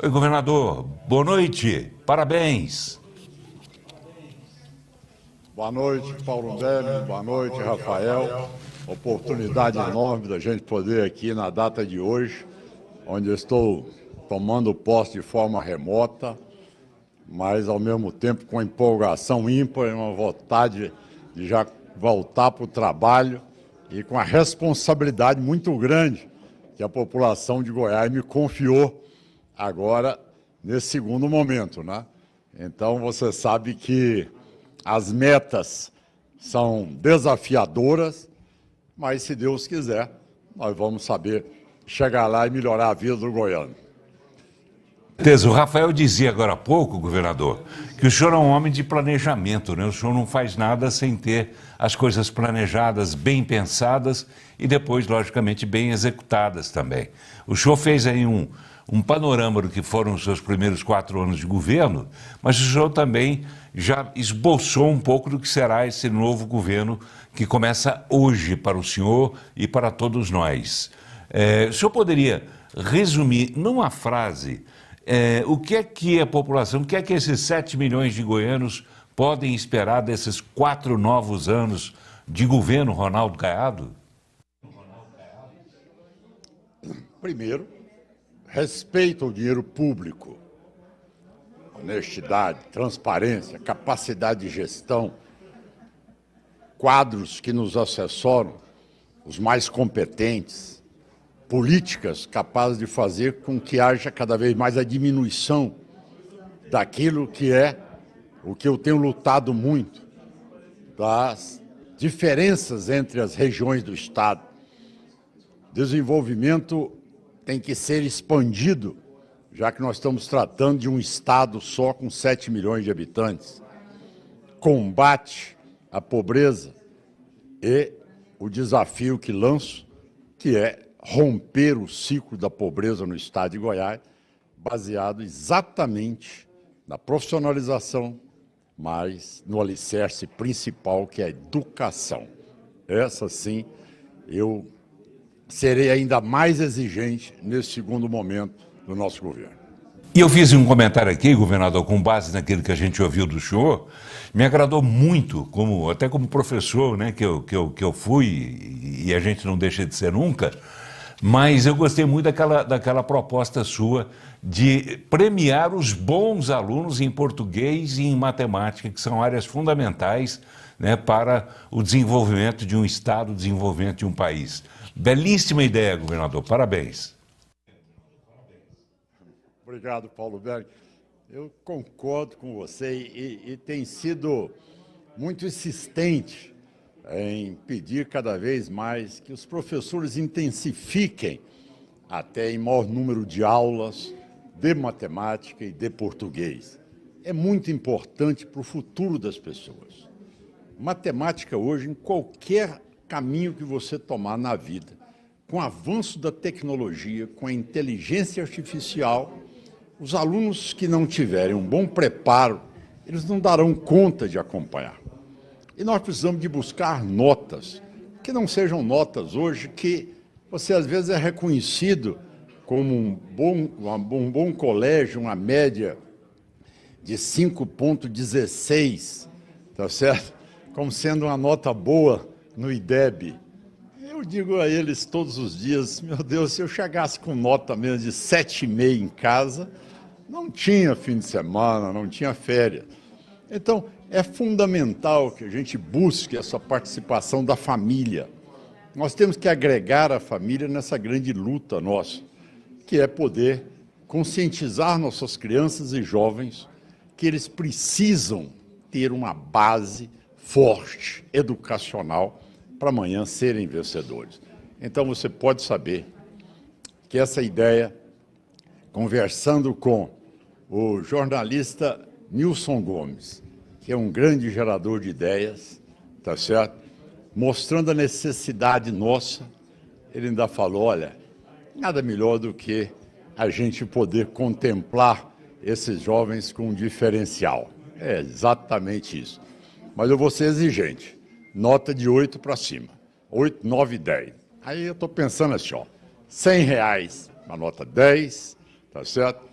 Oi, governador, boa noite, parabéns. Boa noite, Paulo Délio, boa noite, Rafael. Oportunidade enorme da gente poder aqui na data de hoje, onde eu estou tomando posse de forma remota, mas ao mesmo tempo com empolgação ímpar, uma vontade de já voltar para o trabalho e com a responsabilidade muito grande que a população de Goiás me confiou agora nesse segundo momento, né? Então você sabe que as metas são desafiadoras, mas se Deus quiser, nós vamos saber chegar lá e melhorar a vida do goiano. O Rafael dizia agora há pouco, governador, que o senhor é um homem de planejamento, né? O senhor não faz nada sem ter as coisas planejadas, bem pensadas e depois, logicamente, bem executadas também. O senhor fez aí um, um panorama do que foram os seus primeiros quatro anos de governo, mas o senhor também já esboçou um pouco do que será esse novo governo que começa hoje para o senhor e para todos nós. É, o senhor poderia resumir numa frase é, o que é que a população, o que é que esses 7 milhões de goianos podem esperar desses quatro novos anos de governo Ronaldo Caiado? Primeiro, respeito ao dinheiro público, honestidade, transparência, capacidade de gestão, quadros que nos assessoram, os mais competentes, políticas capazes de fazer com que haja cada vez mais a diminuição daquilo que é o que eu tenho lutado muito, das diferenças entre as regiões do Estado. Desenvolvimento tem que ser expandido, já que nós estamos tratando de um estado só com 7 milhões de habitantes. Combate a pobreza e o desafio que lanço, que é romper o ciclo da pobreza no estado de Goiás, baseado exatamente na profissionalização, mas no alicerce principal que é a educação. Essa sim, eu serei ainda mais exigente nesse segundo momento do nosso governo. E eu fiz um comentário aqui, governador, com base naquilo que a gente ouviu do senhor, me agradou muito, como até como professor, né, que eu, que eu, que eu fui e a gente não deixa de ser nunca. Mas eu gostei muito daquela, daquela proposta sua de premiar os bons alunos em português e em matemática, que são áreas fundamentais né, para o desenvolvimento de um Estado, o desenvolvimento de um país. Belíssima ideia, governador. Parabéns. Obrigado, Paulo Berg. Eu concordo com você e, e tem sido muito insistente em pedir cada vez mais que os professores intensifiquem até em maior número de aulas de matemática e de português. É muito importante para o futuro das pessoas. Matemática hoje, em qualquer caminho que você tomar na vida. Com o avanço da tecnologia, com a inteligência artificial, os alunos que não tiverem um bom preparo, eles não darão conta de acompanhar. E nós precisamos de buscar notas, que não sejam notas hoje que você às vezes é reconhecido como um bom, um bom colégio, uma média de 5,16, tá certo? Como sendo uma nota boa no IDEB, eu digo a eles todos os dias, meu Deus, se eu chegasse com nota menos de sete e meia em casa, não tinha fim de semana, não tinha férias. Então, é fundamental que a gente busque essa participação da família. Nós temos que agregar a família nessa grande luta nossa, que é poder conscientizar nossas crianças e jovens que eles precisam ter uma base forte educacional para amanhã serem vencedores. Então você pode saber que essa ideia, conversando com o jornalista Nilson Gomes, que é um grande gerador de ideias, tá certo? Mostrando a necessidade nossa, ele ainda falou, olha, nada melhor do que a gente poder contemplar esses jovens com um diferencial. É exatamente isso. Mas eu vou ser exigente nota de 8 para cima. 8, 9, 10. Aí eu estou pensando assim, ó, 100 reais para nota 10, tá certo?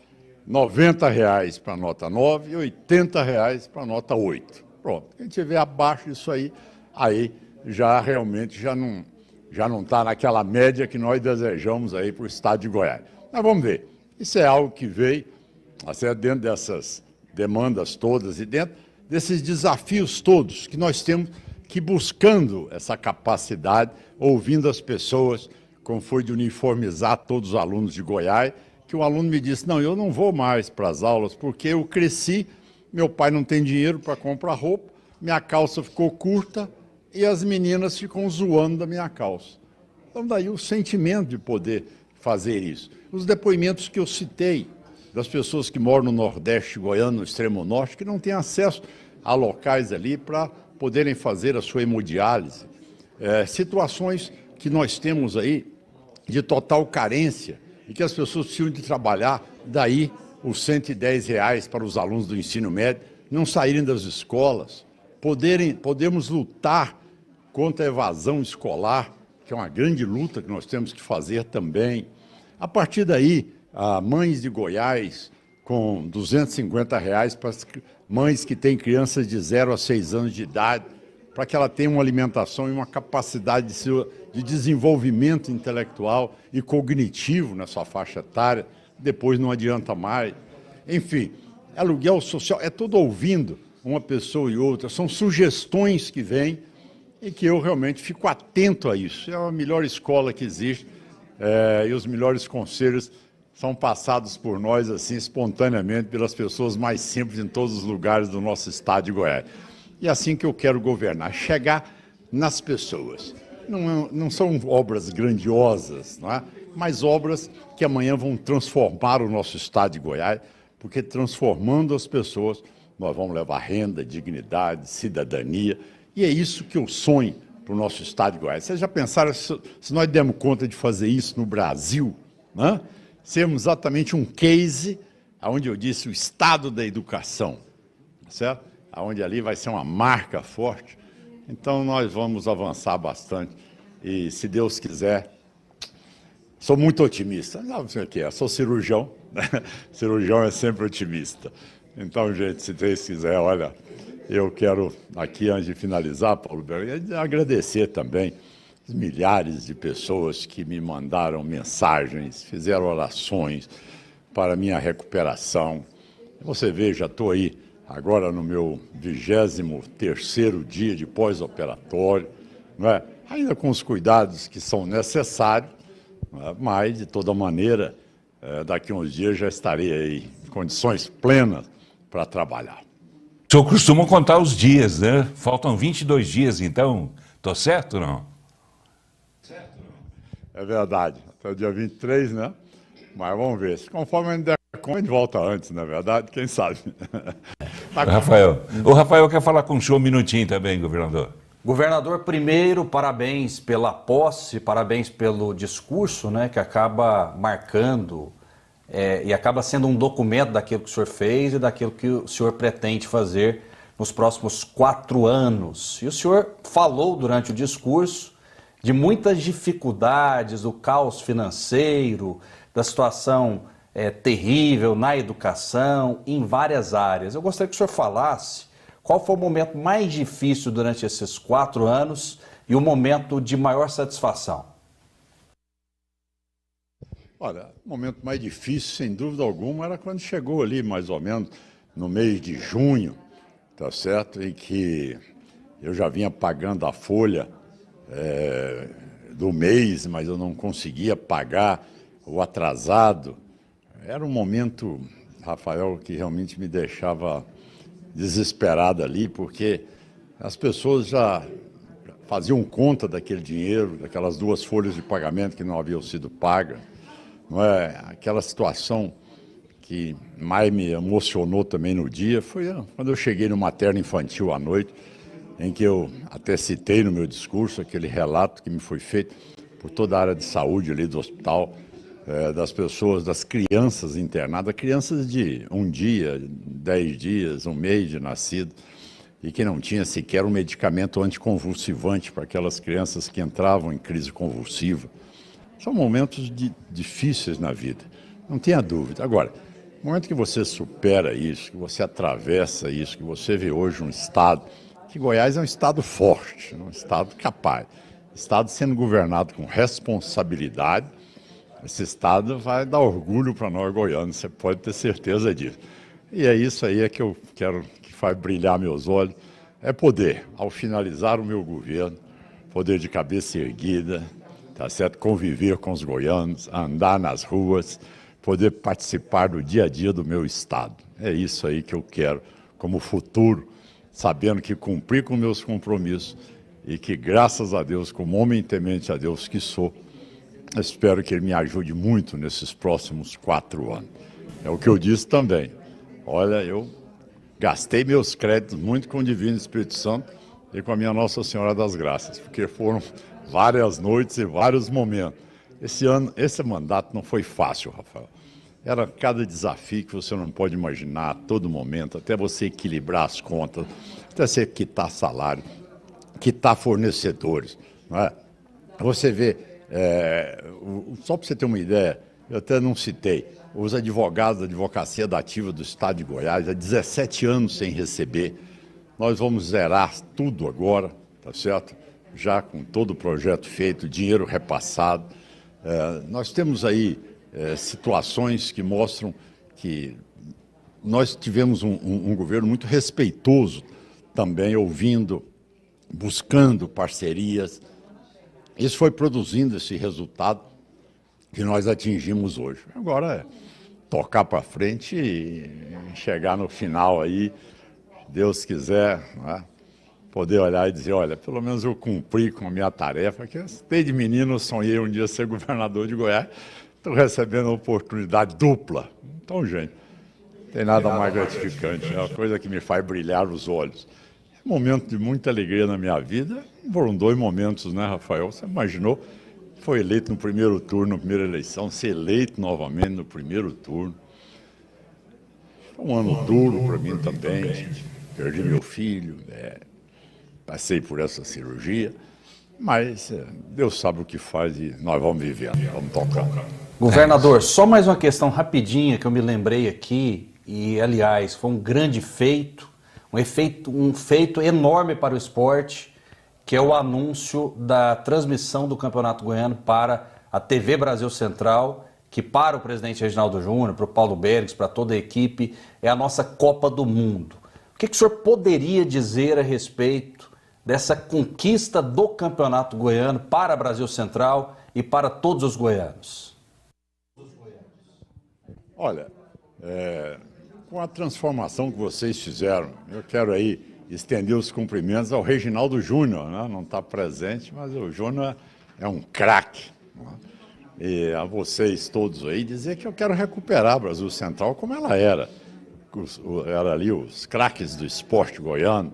90 reais para nota 9 e 80 reais para nota 8. Pronto. Quem tiver abaixo disso aí, aí já realmente já não já não está naquela média que nós desejamos aí para o estado de Goiás. Mas vamos ver. Isso é algo que veio, até tá dentro dessas demandas todas e dentro desses desafios todos que nós temos que buscando essa capacidade, ouvindo as pessoas, como foi de uniformizar todos os alunos de Goiás, que o aluno me disse: Não, eu não vou mais para as aulas porque eu cresci, meu pai não tem dinheiro para comprar roupa, minha calça ficou curta e as meninas ficam zoando da minha calça. Então, daí o sentimento de poder fazer isso. Os depoimentos que eu citei das pessoas que moram no Nordeste goiano, no extremo norte, que não têm acesso a locais ali para poderem fazer a sua hemodiálise. É, situações que nós temos aí de total carência e que as pessoas precisam de trabalhar, daí os 110 reais para os alunos do ensino médio não saírem das escolas, poderem, podemos lutar contra a evasão escolar, que é uma grande luta que nós temos que fazer também. A partir daí, a ah, Mães de Goiás, com 250 reais para as mães que têm crianças de 0 a 6 anos de idade, para que ela tenha uma alimentação e uma capacidade de, seu, de desenvolvimento intelectual e cognitivo nessa faixa etária, depois não adianta mais. Enfim, aluguel social é tudo ouvindo uma pessoa e outra, são sugestões que vêm e que eu realmente fico atento a isso. É a melhor escola que existe é, e os melhores conselhos são passados por nós assim espontaneamente pelas pessoas mais simples em todos os lugares do nosso estado de Goiás. E é assim que eu quero governar, chegar nas pessoas. Não, é, não são obras grandiosas, não é? mas obras que amanhã vão transformar o nosso estado de Goiás, porque transformando as pessoas, nós vamos levar renda, dignidade, cidadania, e é isso que eu sonho para o nosso estado de Goiás. Vocês já pensaram se, se nós demos conta de fazer isso no Brasil? Não é? sermos exatamente um case, aonde eu disse o estado da educação, tá certo? Aonde ali vai ser uma marca forte. Então nós vamos avançar bastante e, se Deus quiser, sou muito otimista. Não sei o que é, sou cirurgião. Né? Cirurgião é sempre otimista. Então, gente, se Deus quiser, olha, eu quero aqui antes de finalizar, Paulo, agradecer também milhares de pessoas que me mandaram mensagens, fizeram orações para minha recuperação. Você veja estou aí agora no meu 23 dia de pós-operatório, é? ainda com os cuidados que são necessários, é? mas, de toda maneira, é, daqui a uns dias já estarei aí em condições plenas para trabalhar. O senhor costuma contar os dias, né? Faltam 22 dias, então. Estou certo ou não? É verdade. Até o dia 23, né? Mas vamos ver. Se conforme a gente der conta, a gente volta antes, na é verdade? Quem sabe? Tá Rafael. O Rafael quer falar com o show um minutinho também, governador. Governador, primeiro, parabéns pela posse, parabéns pelo discurso, né, que acaba marcando é, e acaba sendo um documento daquilo que o senhor fez e daquilo que o senhor pretende fazer nos próximos quatro anos. E o senhor falou durante o discurso de muitas dificuldades, do caos financeiro, da situação é, terrível na educação, em várias áreas. Eu gostaria que o senhor falasse qual foi o momento mais difícil durante esses quatro anos e o momento de maior satisfação. Olha, o momento mais difícil, sem dúvida alguma, era quando chegou ali, mais ou menos, no mês de junho, tá certo? Em que eu já vinha pagando a folha é, do mês, mas eu não conseguia pagar o atrasado. Era um momento, Rafael, que realmente me deixava desesperado ali, porque as pessoas já faziam conta daquele dinheiro, daquelas duas folhas de pagamento que não haviam sido pagas. Não é? Aquela situação que mais me emocionou também no dia foi ah, quando eu cheguei no materno infantil à noite em que eu até citei no meu discurso aquele relato que me foi feito por toda a área de saúde ali do hospital, eh, das pessoas, das crianças internadas, crianças de um dia, dez dias, um mês de nascido, e que não tinha sequer um medicamento anticonvulsivante para aquelas crianças que entravam em crise convulsiva. São momentos de, difíceis na vida, não tenha dúvida. Agora, no momento que você supera isso, que você atravessa isso, que você vê hoje um Estado que Goiás é um estado forte, um estado capaz. Estado sendo governado com responsabilidade, esse estado vai dar orgulho para nós goianos, você pode ter certeza disso. E é isso aí é que eu quero que faz brilhar meus olhos, é poder, ao finalizar o meu governo, poder de cabeça erguida, tá certo? Conviver com os goianos, andar nas ruas, poder participar do dia a dia do meu estado. É isso aí que eu quero como futuro sabendo que cumpri com meus compromissos e que, graças a Deus, como homem temente a Deus que sou, espero que ele me ajude muito nesses próximos quatro anos. É o que eu disse também. Olha, eu gastei meus créditos muito com o Divino Espírito Santo e com a minha Nossa Senhora das Graças, porque foram várias noites e vários momentos. Esse ano, esse mandato não foi fácil, Rafael. Era cada desafio que você não pode imaginar a todo momento, até você equilibrar as contas, até você quitar salário, quitar fornecedores. Não é? Você vê, é, só para você ter uma ideia, eu até não citei, os advogados da Advocacia da Ativa do Estado de Goiás, há 17 anos sem receber. Nós vamos zerar tudo agora, tá certo? Já com todo o projeto feito, dinheiro repassado. É, nós temos aí eh, situações que mostram que nós tivemos um, um, um governo muito respeitoso, também ouvindo, buscando parcerias. Isso foi produzindo esse resultado que nós atingimos hoje. Agora tocar para frente e chegar no final aí, Deus quiser, né? poder olhar e dizer, olha, pelo menos eu cumpri com a minha tarefa, que desde menino sonhei um dia ser governador de Goiás, Estou recebendo uma oportunidade dupla. Então, gente, não tem nada, mais gratificante. É uma coisa que me faz brilhar os olhos. É um momento de muita alegria na minha vida. Foram dois momentos, né, Rafael? Você imaginou? Foi eleito no primeiro turno, na primeira eleição, ser eleito novamente no primeiro turno. Foi um ano duro para mim também. Perdi meu filho, é, passei por essa cirurgia. Mas é, Deus sabe o que faz e nós vamos vivendo, vamos tocando. Governador, é só mais uma questão rapidinha que eu me lembrei aqui, e aliás, foi um grande feito, um, efeito, um feito enorme para o esporte, que é o anúncio da transmissão do Campeonato Goiano para a TV Brasil Central, que para o presidente Reginaldo Júnior, para o Paulo Bergs, para toda a equipe, é a nossa Copa do Mundo. O que, que o senhor poderia dizer a respeito dessa conquista do Campeonato Goiano para Brasil Central e para todos os goianos? Olha, é, com a transformação que vocês fizeram, eu quero aí estender os cumprimentos ao Reginaldo Júnior, né? não está presente, mas o Júnior é um craque. Né? E a vocês todos aí, dizer que eu quero recuperar Brasil Central como ela era. era ali os craques do esporte goiano,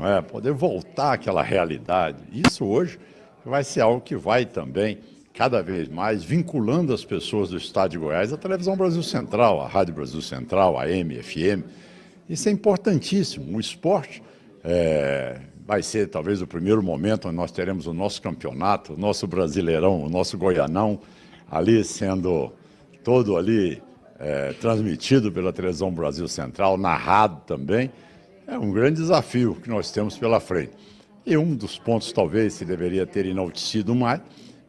é? poder voltar àquela realidade. Isso hoje vai ser algo que vai também cada vez mais vinculando as pessoas do estado de Goiás à televisão Brasil Central, à Rádio Brasil Central, à MFM. Isso é importantíssimo. O esporte é, vai ser talvez o primeiro momento onde nós teremos o nosso campeonato, o nosso Brasileirão, o nosso Goianão, ali sendo todo ali é, transmitido pela televisão Brasil Central, narrado também. É um grande desafio que nós temos pela frente. E um dos pontos, talvez, se deveria ter enaltecido mais,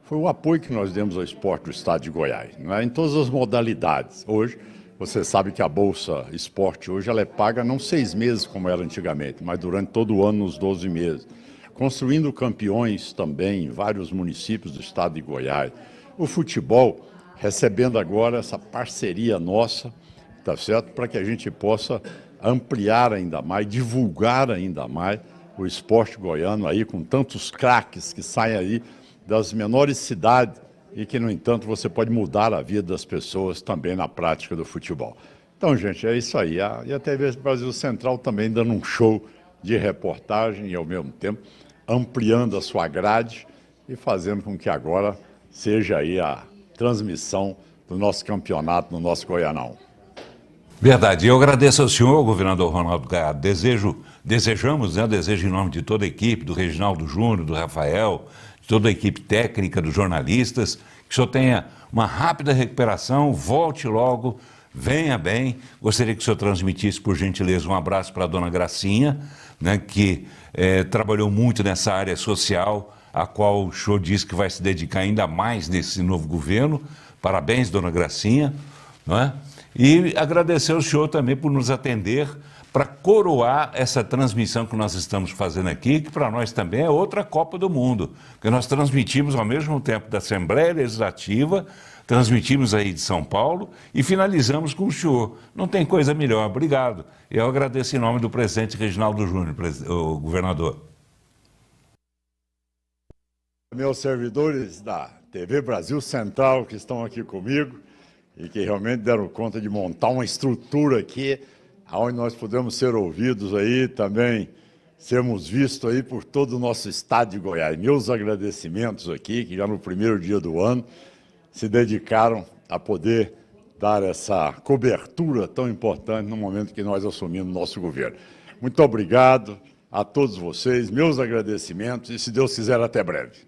foi o apoio que nós demos ao esporte do estado de Goiás, né? em todas as modalidades. Hoje, você sabe que a Bolsa Esporte hoje ela é paga não seis meses como era antigamente, mas durante todo o ano, nos 12 meses. Construindo campeões também em vários municípios do estado de Goiás. O futebol recebendo agora essa parceria nossa, tá certo? Para que a gente possa ampliar ainda mais, divulgar ainda mais o esporte goiano aí com tantos craques que saem aí das menores cidades e que, no entanto, você pode mudar a vida das pessoas também na prática do futebol. Então, gente, é isso aí. Ah, e a TV Brasil Central também dando um show de reportagem e, ao mesmo tempo, ampliando a sua grade e fazendo com que agora seja aí a transmissão do nosso campeonato no nosso Goianão. Verdade. Eu agradeço ao senhor, governador Ronaldo Gaiado. Desejo, desejamos, né? Desejo em nome de toda a equipe, do Reginaldo Júnior, do Rafael, toda a equipe técnica, dos jornalistas, que o senhor tenha uma rápida recuperação, volte logo, venha bem. Gostaria que o senhor transmitisse, por gentileza, um abraço para a dona Gracinha, né, que é, trabalhou muito nessa área social, a qual o senhor diz que vai se dedicar ainda mais nesse novo governo. Parabéns, dona Gracinha. Não é? E agradecer ao senhor também por nos atender para coroar essa transmissão que nós estamos fazendo aqui, que para nós também é outra Copa do Mundo, porque nós transmitimos ao mesmo tempo da Assembleia Legislativa, transmitimos aí de São Paulo e finalizamos com o senhor. Não tem coisa melhor, obrigado. Eu agradeço em nome do presidente Reginaldo Júnior, o governador. Meus servidores da TV Brasil Central que estão aqui comigo e que realmente deram conta de montar uma estrutura aqui aonde nós podemos ser ouvidos aí também, sermos vistos aí por todo o nosso estado de Goiás. Meus agradecimentos aqui, que já no primeiro dia do ano se dedicaram a poder dar essa cobertura tão importante no momento que nós assumimos nosso governo. Muito obrigado a todos vocês, meus agradecimentos e, se Deus quiser, até breve.